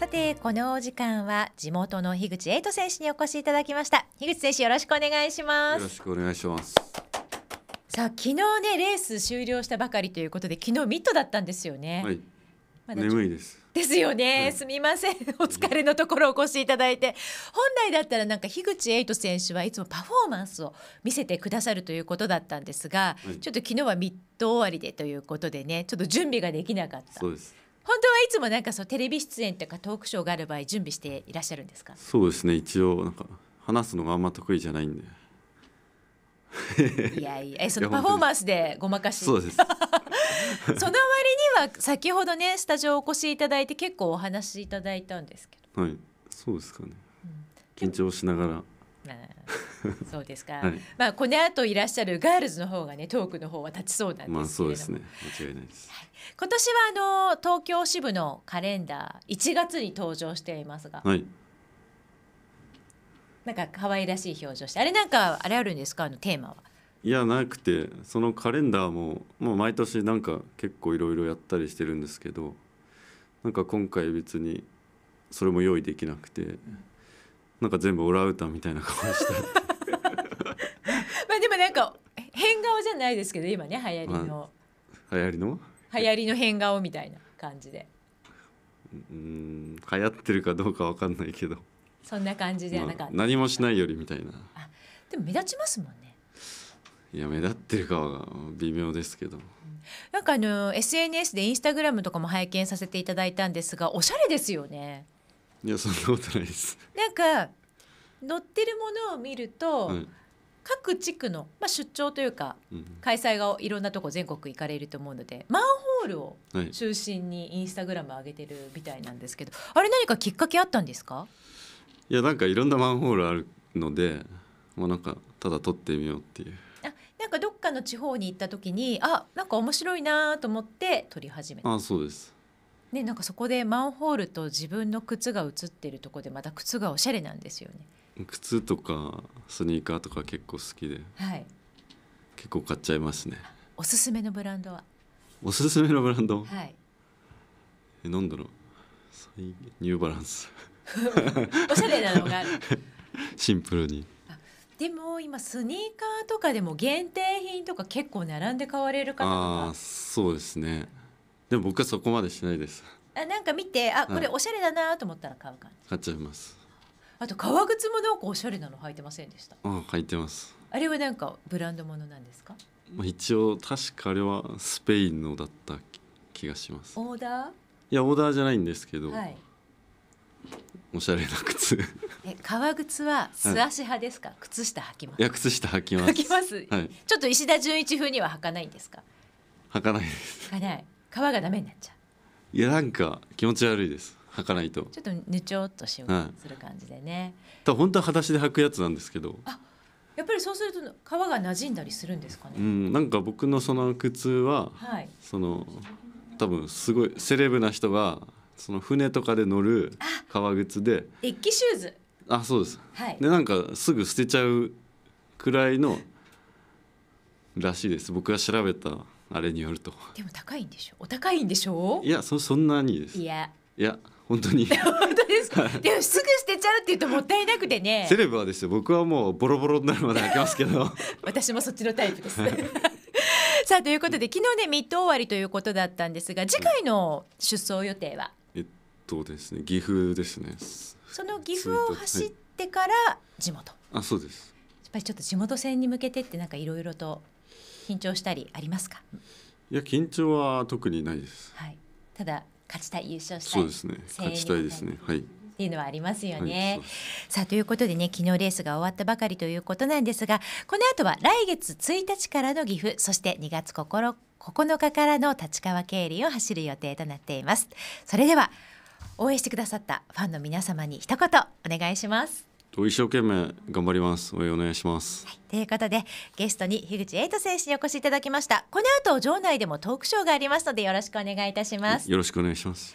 さてこのお時間は地元の樋口エイト選手にお越しいただきました樋口選手よろしくお願いしますよろしくお願いしますさあ昨日ねレース終了したばかりということで昨日ミットだったんですよね、はいま、眠いですですよね、はい、すみませんお疲れのところお越しいただいて本来だったらなんか樋口エイト選手はいつもパフォーマンスを見せてくださるということだったんですが、はい、ちょっと昨日はミット終わりでということでねちょっと準備ができなかったそうです本当はいつもなんかそうテレビ出演とかトークショーがある場合準備していらっしゃるんですかそうですね一応なんか話すのがあんま得意じゃないんでいやいやそのパフォーマンスでごまかしそうです その割には先ほどねスタジオお越しいただいて結構お話しいただいたんですけどはいそうですかね、緊張しながら そうですか、まあこの後いらっしゃるガールズの方がねトークの方は立ちそうなんですけまあそうですね間違いないです、はい、今年はあの東京支部のカレンダー1月に登場していますが、はい、なんか可愛らしい表情してあれなんかあれあるんですかあのテーマはいやなくてそのカレンダーも、もう毎年なんか結構いろいろやったりしてるんですけどなんか今回別にそれも用意できなくて。うんなんか全部オラウータンみたいな顔して まあでもなんか変顔じゃないですけど今ね流行りの、まあ、流行りの流行りの変顔みたいな感じでうん流行ってるかどうかわかんないけどそんな感じではなかった、まあ、何もしないよりみたいなでも目立ちますもんねいや目立ってるかは微妙ですけどなんかあの SNS でインスタグラムとかも拝見させていただいたんですがおしゃれですよねいやそんなことないですなんか乗ってるものを見ると、はい、各地区の、まあ、出張というか、うん、開催がいろんなとこ全国行かれると思うのでマンホールを中心にインスタグラム上げてるみたいなんですけど、はい、あれ何かきっかけあったんですかいやなんかいろんなマンホールあるのでもうなんかただ撮ってみようっていうあなんかどっかの地方に行った時にあなんか面白いなと思って撮り始めたあそうですね、なんかそこでマンホールと自分の靴が写ってるとこでまた靴がおしゃれなんですよね靴とかスニーカーとか結構好きで、はい、結構買っちゃいますねおすすめのブランドはおすすめのブランドはいえなんだろうニューバランス おしゃれなのがある シンプルにあでも今スニーカーとかでも限定品とか結構並んで買われる方あそうですねでも僕はそこまでしないですあなんか見てあこれおしゃれだなと思ったら買う感じ、買っちゃいますあと革靴もなんかおしゃれなの履いてませんでしたうん履いてますあれはなんかブランドものなんですかまあ一応確かあれはスペインのだった気がしますオーダーいやオーダーじゃないんですけど、はいおしゃれな靴え革靴は素足派ですか、靴下履きますいや靴下履きます履きます、はいちょっと石田純一風には履かないんですか履かないです履かない皮がダメになっちゃういやなんか気持ち悪いです履かないとちょっとぬちょっとしようする感じでね、はい、本当は裸足で履くやつなんですけどあやっぱりそうすると皮が馴染んだりするんですかね、うん、なんか僕のその靴は、はい、その多分すごいセレブな人がその船とかで乗る革靴でデッキシューズあそうです、はい、でなんかすぐ捨てちゃうくらいのらしいです僕が調べたあれによるとでも高いんでしょお高いんでしょいやそそんなにですいやいや本当に 本当ですかでもすぐ捨てちゃうって言うともったいなくてねセレブはですよ僕はもうボロボロになるまで開けますけど 私もそっちのタイプです、さあということで昨日ねミッド終わりということだったんですが次回の出走予定は、えっとですね岐阜ですねその岐阜を走ってから地元、はい、あそうですやっぱりちょっと地元戦に向けてってなんかいろいろと緊張したりありますかいや緊張は特にないです、はい、ただ勝ちたい優勝したいそうですね勝ちたいですねはいっていうのはありますよね。はい、さあということでね昨日レースが終わったばかりということなんですがこの後は来月1日からの岐阜そして2月9日からの立川経理を走る予定となっています。それでは応援してくださったファンの皆様に一言お願いします。一生懸命頑張りますお願いします、はい、ということでゲストに樋口瑛斗選手にお越しいただきましたこの後場内でもトークショーがありますのでよろしくお願いいたしますよろしくお願いします